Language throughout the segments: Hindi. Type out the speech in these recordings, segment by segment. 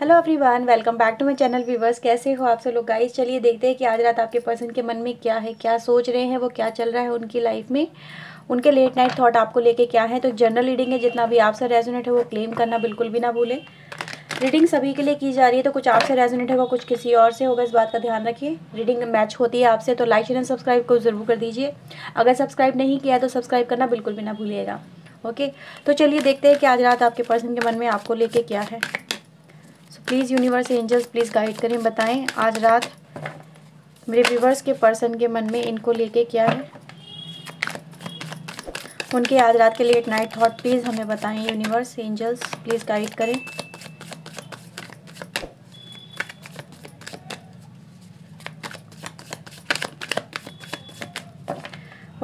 hello everyone welcome back to my channel viewers कैसे हो आप सब लोग गाइस चलिए देखते हैं कि आज रात आपके पर्सन के मन में क्या है क्या सोच रहे हैं वो क्या चल रहा है उनकी लाइफ में उनके लेट नाइट थॉट आपको लेके क्या है तो जनरल रीडिंग है जितना भी आपसे रेजोनेट है वो क्लेम करना बिल्कुल भी ना भूलें रीडिंग सभी के लिए की जा रही है तो कुछ आपसे रेजोनेट होगा कुछ किसी और से होगा इस बात का ध्यान रखिए रीडिंग मैच होती है आपसे तो लाइक चैनल सब्सक्राइब को ज़रूर कर दीजिए अगर सब्सक्राइब नहीं किया तो सब्सक्राइब करना बिल्कुल भी ना भूलिएगा ओके तो चलिए देखते हैं कि आज रात आपके पर्सन के मन में आपको लेके क्या है please universe angels please guide करें बताएं आज रात मेरे व्यूवर्स के पर्सन के मन में इनको लेके क्या है उनके आज रात के एक नाइट थॉट प्लीज़ हमें बताएं यूनिवर्स एंजल्स प्लीज़ गाइड करें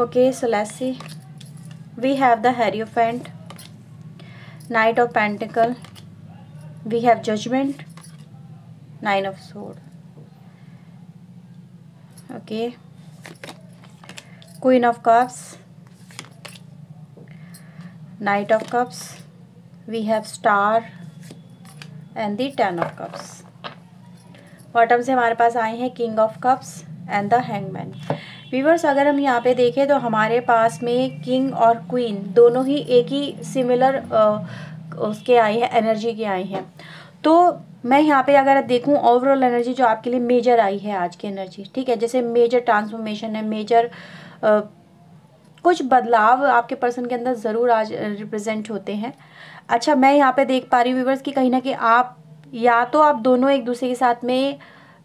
ओके so we have the hierophant knight of pentacle we have judgement nine of swords okay queen of cups knight of cups we have star and the ten of cups bottom से हमारे पास आए हैं king of cups and the hangman viewers अगर हम यहाँ पे देखें तो हमारे पास में किंग और क्वीन दोनों ही एक ही सिमिलर उसके आए हैं एनर्जी के आए हैं तो मैं यहाँ पे अगर देखूँ ओवरऑल एनर्जी जो आपके लिए मेजर आई है आज की एनर्जी ठीक है जैसे मेजर ट्रांसफॉर्मेशन है मेजर कुछ बदलाव आपके पर्सन के अंदर ज़रूर आज रिप्रेजेंट होते हैं अच्छा मैं यहाँ पे देख पा रही हूँ व्यूवर्स कि कहीं ना कहीं आप या तो आप दोनों एक दूसरे के साथ में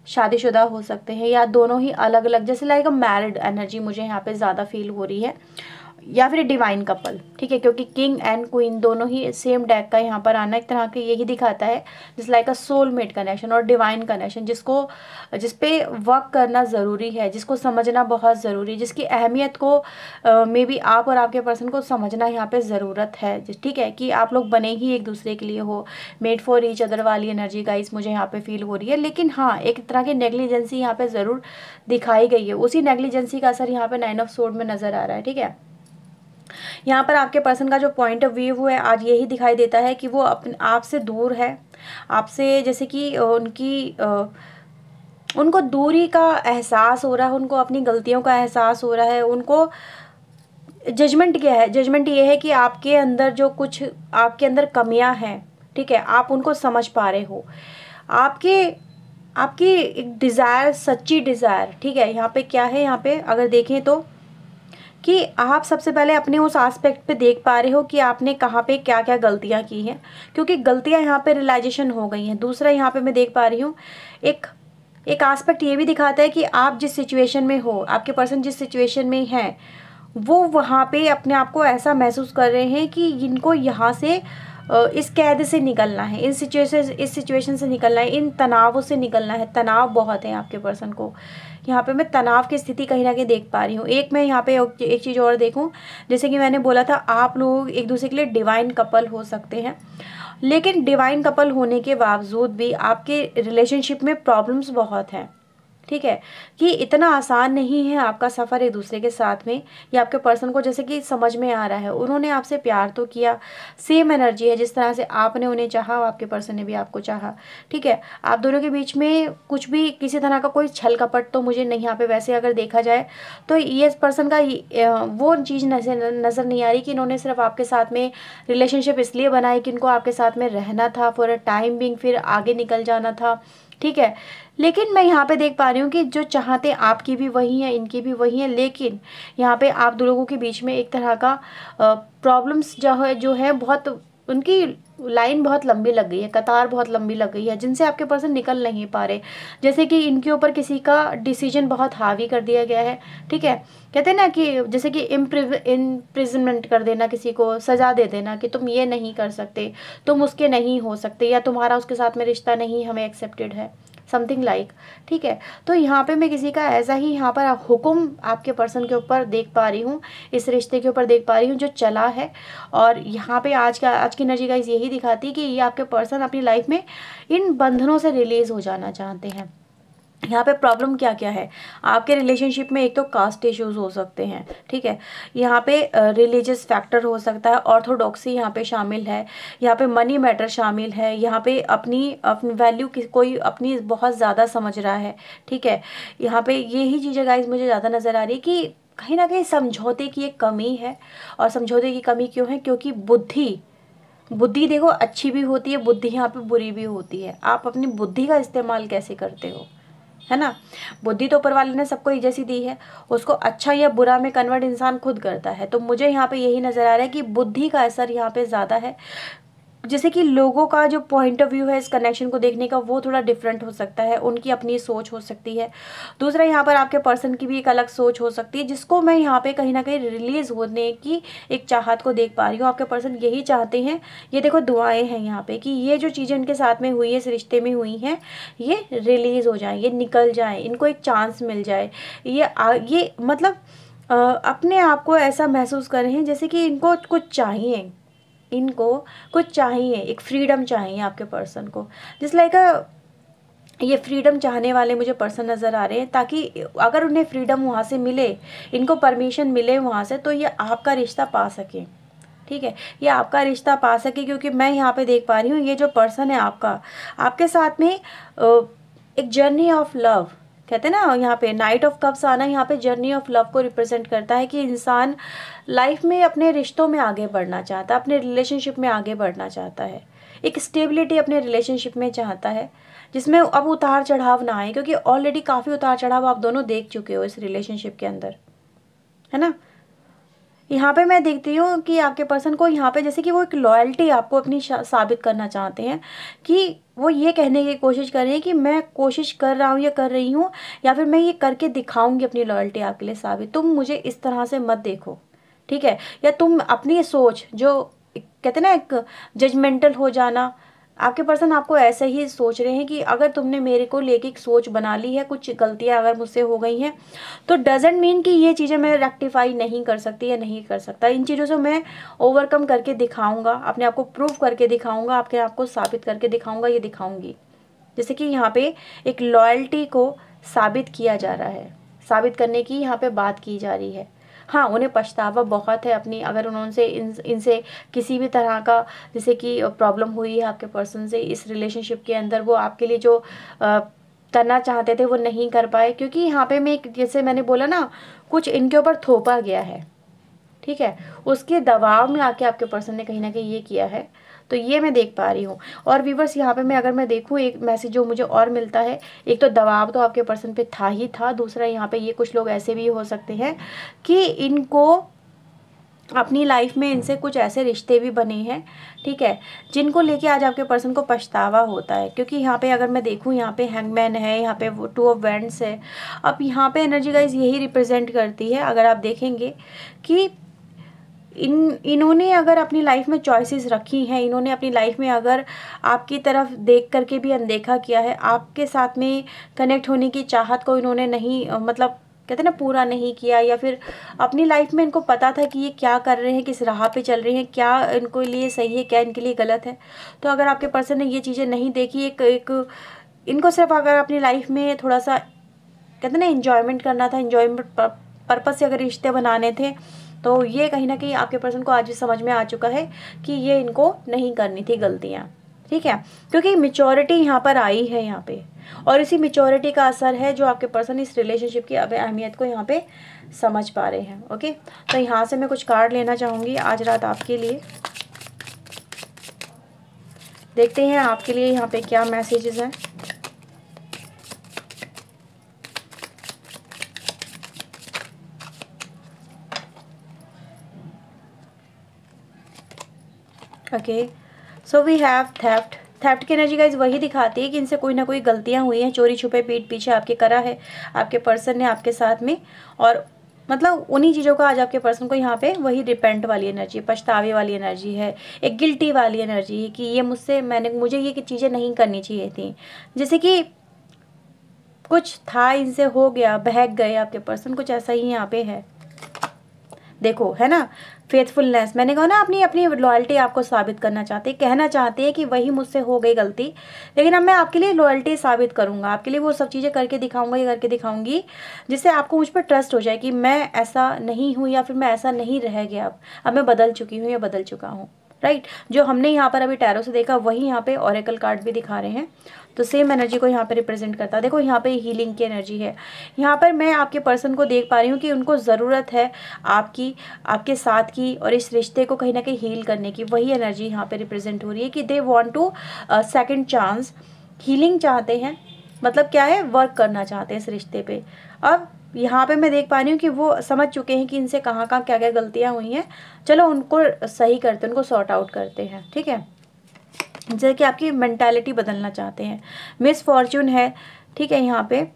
शादीशुदा हो सकते हैं या दोनों ही अलग अलग जैसे लाइक अ मैरिड एनर्जी मुझे यहाँ पे ज़्यादा फील हो रही है या फिर डिवाइन कपल ठीक है क्योंकि किंग एंड क्वीन दोनों ही सेम डेक का यहाँ पर आना एक तरह के यही दिखाता है जिस लाइक अ सोलमेट कनेक्शन और डिवाइन कनेक्शन जिसको जिस पे वर्क करना ज़रूरी है जिसको समझना बहुत ज़रूरी है जिसकी अहमियत को मे बी आप और आपके पर्सन को समझना यहाँ पर ज़रूरत है ठीक है कि आप लोग बने ही एक दूसरे के लिए हो मेड फॉर ईच अदर वाली एनर्जी गाइस मुझे यहाँ पर फील हो रही है लेकिन हाँ एक तरह की नेग्लिजेंसी यहाँ पर ज़रूर दिखाई गई है उसी नेग्लीजेंसी का असर यहाँ पर नाइन ऑफ सोड में नज़र आ रहा है ठीक है यहाँ पर आपके पर्सन का जो पॉइंट ऑफ व्यू है आज यही दिखाई देता है कि वो अपने आपसे दूर है आपसे जैसे कि उनकी उनको दूरी का एहसास हो रहा है उनको अपनी गलतियों का एहसास हो रहा है उनको जजमेंट क्या है जजमेंट ये है कि आपके अंदर जो कुछ आपके अंदर कमियां हैं ठीक है आप उनको समझ पा रहे हो आपके आपकी एक डिज़ायर सच्ची डिज़ायर ठीक है यहाँ पे क्या है यहाँ पे अगर देखें तो कि आप सबसे पहले अपने उस आस्पेक्ट पे देख पा रहे हो कि आपने कहाँ पे क्या क्या गलतियाँ की हैं क्योंकि गलतियाँ यहाँ पे रियलाइजेशन हो गई हैं दूसरा यहाँ पे मैं देख पा रही हूँ एक एक आस्पेक्ट ये भी दिखाता है कि आप जिस सिचुएशन में हो आपके पर्सन जिस सिचुएशन में हैं वो वहाँ पर अपने आप को ऐसा महसूस कर रहे हैं कि इनको यहाँ से इस कैद से निकलना है इन सिचुएशन इस सिचुएशन से निकलना है इन तनावों से निकलना है तनाव बहुत है आपके पर्सन को यहाँ पे मैं तनाव की स्थिति कहीं ना कहीं देख पा रही हूँ एक मैं यहाँ पे एक चीज़ और देखूँ जैसे कि मैंने बोला था आप लोग एक दूसरे के लिए डिवाइन कपल हो सकते हैं लेकिन डिवाइन कपल होने के बावजूद भी आपके रिलेशनशिप में प्रॉब्लम्स बहुत हैं ठीक है कि इतना आसान नहीं है आपका सफ़र एक दूसरे के साथ में या आपके पर्सन को जैसे कि समझ में आ रहा है उन्होंने आपसे प्यार तो किया सेम एनर्जी है जिस तरह से आपने उन्हें चाहा और आपके पर्सन ने भी आपको चाहा ठीक है आप दोनों के बीच में कुछ भी किसी तरह का कोई छल कपट तो मुझे नहीं यहाँ पे वैसे अगर देखा जाए तो ये पर्सन का वो चीज़ नज़र नहीं आ रही कि इन्होंने सिर्फ आपके साथ में रिलेशनशिप इसलिए बनाई कि इनको आपके साथ में रहना था फॉर अ टाइम बिंग फिर आगे निकल जाना था ठीक है लेकिन मैं यहाँ पे देख पा रही हूँ कि जो चाहते आपकी भी वही है इनकी भी वही है लेकिन यहाँ पे आप दो लोगों के बीच में एक तरह का प्रॉब्लम्स जो है जो है बहुत उनकी लाइन बहुत लंबी लग गई है कतार बहुत लंबी लग गई है जिनसे आपके पर्सन निकल नहीं पा रहे जैसे कि इनके ऊपर किसी का डिसीजन बहुत हावी कर दिया गया है ठीक है कहते हैं ना कि जैसे कि इम्प्रिजमेंट कर देना किसी को सज़ा दे देना कि तुम ये नहीं कर सकते तुम उसके नहीं हो सकते या तुम्हारा उसके साथ में रिश्ता नहीं हमें एक्सेप्टेड है समथिंग लाइक ठीक है तो यहाँ पे मैं किसी का ऐसा ही यहाँ पर हुक्म आपके पर्सन के ऊपर देख पा रही हूँ इस रिश्ते के ऊपर देख पा रही हूँ जो चला है और यहाँ पे आज का आज की एनर्जी का यही दिखाती है कि ये आपके पर्सन अपनी लाइफ में इन बंधनों से रिलीज़ हो जाना चाहते हैं यहाँ पे प्रॉब्लम क्या क्या है आपके रिलेशनशिप में एक तो कास्ट इश्यूज हो सकते हैं ठीक है यहाँ पे रिलीजियस फैक्टर हो सकता है ऑर्थोडॉक्सी यहाँ पे शामिल है यहाँ पे मनी मैटर शामिल है यहाँ पे अपनी अपनी वैल्यू की कोई अपनी बहुत ज़्यादा समझ रहा है ठीक है यहाँ पे यही चीज़ें गाइज मुझे ज़्यादा नज़र आ रही है कि कहीं ना कहीं समझौते की एक कमी है और समझौते की कमी क्यों है क्योंकि बुद्धि बुद्धि देखो अच्छी भी होती है बुद्धि यहाँ पे बुरी भी होती है आप अपनी बुद्धि का इस्तेमाल कैसे करते हो है ना बुद्धि तो ऊपर वाले ने सबको ही जैसी दी है उसको अच्छा या बुरा में कन्वर्ट इंसान खुद करता है तो मुझे यहाँ पे यही नज़र आ रहा है कि बुद्धि का असर यहाँ पे ज़्यादा है जैसे कि लोगों का जो पॉइंट ऑफ व्यू है इस कनेक्शन को देखने का वो थोड़ा डिफरेंट हो सकता है उनकी अपनी सोच हो सकती है दूसरा यहाँ पर आपके पर्सन की भी एक अलग सोच हो सकती है जिसको मैं यहाँ पे कहीं ना कहीं रिलीज़ होने की एक चाहत को देख पा रही हूँ आपके पर्सन यही चाहते हैं ये देखो दुआएं हैं यहाँ पे कि ये जो चीज़ें इनके साथ में हुई है इस रिश्ते में हुई हैं ये रिलीज़ हो जाए ये निकल जाए इनको एक चांस मिल जाए ये आ, ये मतलब आ, अपने आप को ऐसा महसूस करें जैसे कि इनको कुछ चाहिए इनको कुछ चाहिए एक फ्रीडम चाहिए आपके पर्सन को जिस लाइक ये फ्रीडम चाहने वाले मुझे पर्सन नज़र आ रहे हैं ताकि अगर उन्हें फ्रीडम वहाँ से मिले इनको परमिशन मिले वहाँ से तो ये आपका रिश्ता पा सकें ठीक है ये आपका रिश्ता पा सके क्योंकि मैं यहाँ पे देख पा रही हूँ ये जो पर्सन है आपका आपके साथ में एक जर्नी ऑफ लव कहते हैं ना यहाँ पे नाइट ऑफ कप्स आना यहाँ पे जर्नी ऑफ लव को रिप्रेजेंट करता है कि इंसान लाइफ में अपने रिश्तों में आगे बढ़ना चाहता है अपने रिलेशनशिप में आगे बढ़ना चाहता है एक स्टेबिलिटी अपने रिलेशनशिप में चाहता है जिसमें अब उतार चढ़ाव ना आए क्योंकि ऑलरेडी काफ़ी उतार चढ़ाव आप दोनों देख चुके हो इस रिलेशनशिप के अंदर है ना यहाँ पे मैं देखती हूँ कि आपके पर्सन को यहाँ पे जैसे कि वो एक लॉयल्टी आपको अपनी साबित करना चाहते हैं कि वो ये कहने की कोशिश कर रहे हैं कि मैं कोशिश कर रहा हूँ या कर रही हूँ या फिर मैं ये करके दिखाऊंगी अपनी लॉयल्टी आपके लिए साबित तुम मुझे इस तरह से मत देखो ठीक है या तुम अपनी सोच जो कहते ना एक जजमेंटल हो जाना आपके पर्सन आपको ऐसे ही सोच रहे हैं कि अगर तुमने मेरे को लेके एक सोच बना ली है कुछ गलतियां अगर मुझसे हो गई हैं तो डजेंट मीन कि ये चीज़ें मैं रेक्टिफाई नहीं कर सकती या नहीं कर सकता इन चीज़ों से मैं ओवरकम करके दिखाऊंगा अपने आप को प्रूव करके दिखाऊंगा आपके आप को साबित करके दिखाऊंगा ये दिखाऊंगी जैसे कि यहाँ पे एक लॉयल्टी को साबित किया जा रहा है साबित करने की यहाँ पे बात की जा रही है हाँ उन्हें पछतावा बहुत है अपनी अगर उन्होंने इन इनसे किसी भी तरह का जैसे कि प्रॉब्लम हुई है आपके पर्सन से इस रिलेशनशिप के अंदर वो आपके लिए जो करना चाहते थे वो नहीं कर पाए क्योंकि यहाँ पे मैं जैसे मैंने बोला ना कुछ इनके ऊपर थोपा गया है ठीक है उसके दबाव में आके आपके पर्सन ने कहीं ना कहीं ये किया है तो ये मैं देख पा रही हूँ और व्यूवर्स यहाँ पे मैं अगर मैं देखूँ एक मैसेज जो मुझे और मिलता है एक तो दबाव तो आपके पर्सन पे था ही था दूसरा यहाँ पे ये कुछ लोग ऐसे भी हो सकते हैं कि इनको अपनी लाइफ में इनसे कुछ ऐसे रिश्ते भी बने हैं ठीक है जिनको लेके आज आपके पर्सन को पछतावा होता है क्योंकि यहाँ पे अगर मैं देखूँ यहाँ पे हैंगमैन है यहाँ पे टू ऑफ वेंट्स है अब यहाँ पे एनर्जी गाइज यही रिप्रेजेंट करती है अगर आप देखेंगे कि इन इन्होंने अगर अपनी लाइफ में चॉइसेस रखी हैं इन्होंने अपनी लाइफ में अगर आपकी तरफ देख करके भी अनदेखा किया है आपके साथ में कनेक्ट होने की चाहत को इन्होंने नहीं मतलब कहते हैं ना पूरा नहीं किया या फिर अपनी लाइफ में इनको पता था कि ये क्या कर रहे हैं किस राह पे चल रही हैं क्या इनको लिए सही है क्या इनके लिए गलत है तो अगर आपके पर्सन ने ये चीज़ें नहीं देखी एक एक इनको सिर्फ अगर अपनी लाइफ में थोड़ा सा कहते हैं ना इन्जॉयमेंट करना था इन्जॉयमेंट पर्पज़ से अगर रिश्ते बनाने थे तो ये कहीं ना कहीं आपके पर्सन को आज समझ में आ चुका है कि ये इनको नहीं करनी थी गलतियाँ ठीक है क्योंकि मेच्योरिटी यहाँ पर आई है यहाँ पे और इसी मेचोरिटी का असर है जो आपके पर्सन इस रिलेशनशिप की अहमियत को यहाँ पे समझ पा रहे हैं ओके तो यहाँ से मैं कुछ कार्ड लेना चाहूँगी आज रात आपके लिए देखते हैं आपके लिए यहाँ पे क्या मैसेजेस हैं okay so we have theft theft की एनर्जी गाइज वही दिखाती है कि इनसे कोई ना कोई गलतियाँ हुई हैं चोरी छुपे पीठ पीछे आपके करा है आपके पर्सन ने आपके साथ में और मतलब उन्हीं चीज़ों का आज आपके पर्सन को यहाँ पे वही रिपेंट वाली एनर्जी पछतावे वाली एनर्जी है एक गिल्टी वाली एनर्जी है कि ये मुझसे मैंने मुझे ये चीज़ें नहीं करनी चाहिए थी जैसे कि कुछ था इनसे हो गया बहक गए आपके पर्सन कुछ ऐसा ही यहाँ पे है देखो है ना फेथफुलनेस मैंने कहा ना अपनी अपनी लॉयल्टी आपको साबित करना चाहते हैं कहना चाहते हैं कि वही मुझसे हो गई गलती लेकिन अब मैं आपके लिए लॉयल्टी साबित करूंगा आपके लिए वो सब चीज़ें करके दिखाऊंगा ये करके दिखाऊंगी जिससे आपको मुझ पर ट्रस्ट हो जाए कि मैं ऐसा नहीं हूँ या फिर मैं ऐसा नहीं रह गया अब अब मैं बदल चुकी हूँ या बदल चुका हूँ राइट जो हमने यहाँ पर अभी टैरो से देखा वही यहाँ पे ऑरेकल कार्ड भी दिखा रहे हैं तो सेम एनर्जी को यहाँ पे रिप्रेजेंट करता है देखो यहाँ पे हीलिंग की एनर्जी है यहाँ पर मैं आपके पर्सन को देख पा रही हूँ कि उनको ज़रूरत है आपकी आपके साथ की और इस रिश्ते को कहीं ना कहीं हील करने की वही एनर्जी यहाँ पर रिप्रेजेंट हो रही है कि they want to second chance healing चाहते हैं मतलब क्या है वर्क करना चाहते हैं इस रिश्ते पे अब यहाँ पे मैं देख पा रही हूँ कि वो समझ चुके हैं कि इनसे कहाँ कहाँ क्या क्या गलतियाँ हुई हैं चलो उनको सही करते हैं उनको सॉर्ट आउट करते हैं ठीक है जैसे कि आपकी मैंटेलिटी बदलना चाहते हैं मिस फॉर्चून है ठीक है यहाँ पे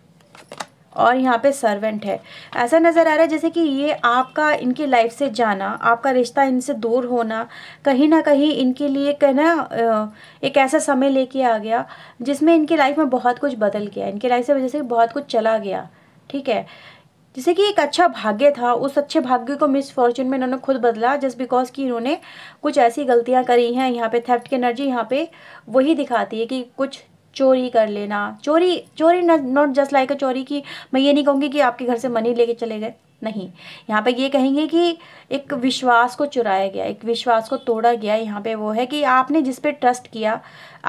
और यहाँ पे सर्वेंट है ऐसा नज़र आ रहा है जैसे कि ये आपका इनकी लाइफ से जाना आपका रिश्ता इनसे दूर होना कहीं ना कहीं इनके लिए कहना एक ऐसा समय लेके आ गया जिसमें इनकी लाइफ में बहुत कुछ बदल गया इनकी लाइफ से वजह से बहुत कुछ चला गया ठीक है जैसे कि एक अच्छा भाग्य था उस अच्छे भाग्य को मिस फॉर्चून में इन्होंने खुद बदला जस्ट बिकॉज कि इन्होंने कुछ ऐसी गलतियां करी हैं यहाँ पे थेफ्ट की एनर्जी यहाँ पे वही दिखाती है कि कुछ चोरी कर लेना चोरी चोरी नॉट जस्ट लाइक अ चोरी कि मैं ये नहीं कहूँगी कि आपके घर से मनी लेके चले गए नहीं यहाँ पे ये कहेंगे कि एक विश्वास को चुराया गया एक विश्वास को तोड़ा गया यहाँ पे वो है कि आपने जिस पे ट्रस्ट किया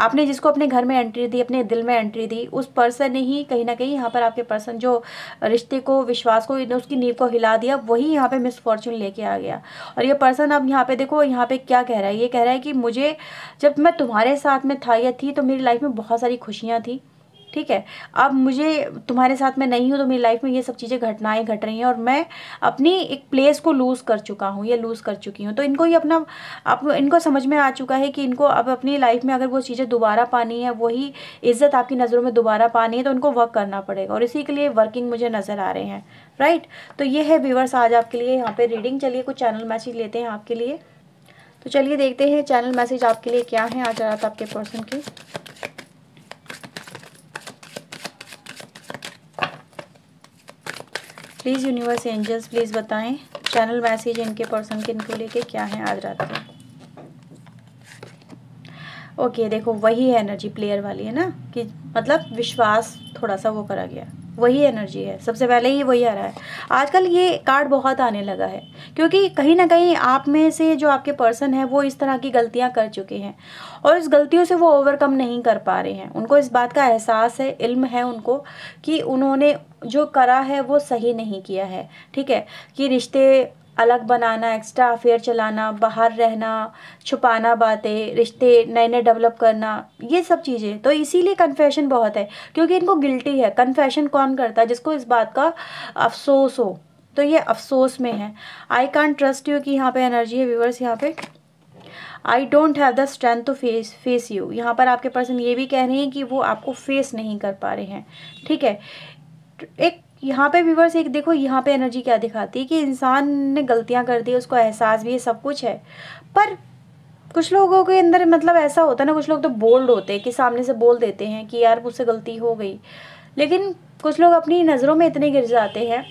आपने जिसको अपने घर में एंट्री दी अपने दिल में एंट्री दी उस पर्सन ने ही कहीं ना कहीं यहाँ पर आपके पर्सन जो रिश्ते को विश्वास को उसकी नींव को हिला दिया वही यहाँ पर मिसफॉर्चून लेके आ गया और ये पर्सन अब यहाँ पर देखो यहाँ पर क्या कह रहा है ये कह रहा है कि मुझे जब मैं तुम्हारे साथ में था या थी तो मेरी लाइफ में बहुत सारी खुशियाँ थी ठीक है अब मुझे तुम्हारे साथ मैं नहीं हूँ तो मेरी लाइफ में ये सब चीज़ें घटनाएं घट रही हैं और मैं अपनी एक प्लेस को लूज़ कर चुका हूँ या लूज़ कर चुकी हूँ तो इनको ये अपना आप इनको समझ में आ चुका है कि इनको अब अपनी लाइफ में अगर वो चीज़ें दोबारा पानी है वही इज़्ज़त आपकी नज़रों में दोबारा पानी है तो उनको वर्क करना पड़ेगा और इसी के लिए वर्किंग मुझे नज़र आ रहे हैं राइट तो ये है व्यूवर्स आज आपके लिए यहाँ पर रीडिंग चलिए कुछ चैनल मैसेज लेते हैं आपके लिए तो चलिए देखते हैं चैनल मैसेज आपके लिए क्या है आज रात आपके पर्सन के प्लीज़ यूनिवर्स एंजल्स प्लीज़ बताएं चैनल मैसेज इनके पर्सन के इनको लेके क्या है आज रात को ओके देखो वही है एनर्जी प्लेयर वाली है ना कि मतलब विश्वास थोड़ा सा वो करा गया वही एनर्जी है सबसे पहले ही वही आ रहा है आजकल ये कार्ड बहुत आने लगा है क्योंकि कहीं ना कहीं आप में से जो आपके पर्सन है वो इस तरह की गलतियां कर चुके हैं और इस गलतियों से वो ओवरकम नहीं कर पा रहे हैं उनको इस बात का एहसास है इल्म है उनको कि उन्होंने जो करा है वो सही नहीं किया है ठीक है कि रिश्ते अलग बनाना एक्स्ट्रा अफेयर चलाना बाहर रहना छुपाना बातें रिश्ते नए नए डेवलप करना ये सब चीज़ें तो इसीलिए कन्फेशन बहुत है क्योंकि इनको गिल्टी है कन्फेशन कौन करता है जिसको इस बात का अफसोस हो तो ये अफसोस में है आई कान ट्रस्ट यू कि यहाँ पे एनर्जी है व्यूवर्स यहाँ पे I don't have the strength to face face you यहाँ पर आपके पर्सन ये भी कह रहे हैं कि वो आपको फेस नहीं कर पा रहे हैं ठीक है एक यहाँ पे व्यूवर्स एक देखो यहाँ पे एनर्जी क्या दिखाती है कि इंसान ने गलतियाँ कर दी उसको एहसास भी है सब कुछ है पर कुछ लोगों के अंदर मतलब ऐसा होता है ना कुछ लोग तो बोल्ड होते हैं कि सामने से बोल देते हैं कि यार मुझसे गलती हो गई लेकिन कुछ लोग अपनी नज़रों में इतने गिर जाते हैं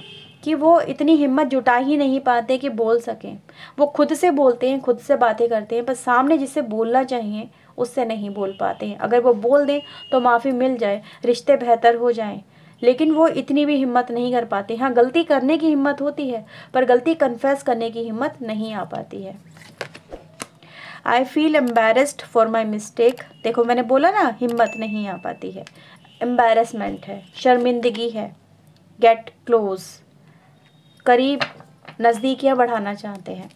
कि वो इतनी हिम्मत जुटा ही नहीं पाते कि बोल सकें वो खुद से बोलते हैं खुद से बातें करते हैं पर सामने जिससे बोलना चाहिए उससे नहीं बोल पाते हैं अगर वो बोल दें तो माफ़ी मिल जाए रिश्ते बेहतर हो जाएँ लेकिन वो इतनी भी हिम्मत नहीं कर पाते हाँ गलती करने की हिम्मत होती है पर गलती कन्फेस करने की हिम्मत नहीं आ पाती है I feel embarrassed for my mistake देखो मैंने बोला ना हिम्मत नहीं आ पाती है एम्बेरसमेंट है शर्मिंदगी है गेट क्लोज करीब नज़दीकियाँ बढ़ाना चाहते हैं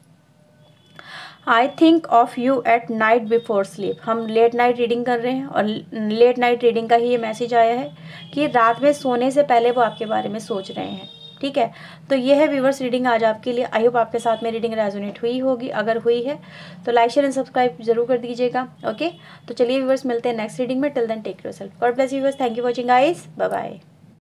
I think of you at night before sleep हम लेट नाइट रीडिंग कर रहे हैं और लेट नाइट रीडिंग का ही ये मैसेज आया है कि रात में सोने से पहले वो आपके बारे में सोच रहे हैं ठीक है तो ये है व्यूवर्स रीडिंग आज आपके लिए आई होप आपके साथ में रीडिंग रेजोनेट हुई होगी अगर हुई है तो लाइक शेयर एंड सब्सक्राइब जरूर कर दीजिएगा ओके तो चलिए व्यूवर्स मिलते हैं नेक्स्ट रीडिंग में till then take yourself God bless viewers thank you watching eyes bye bye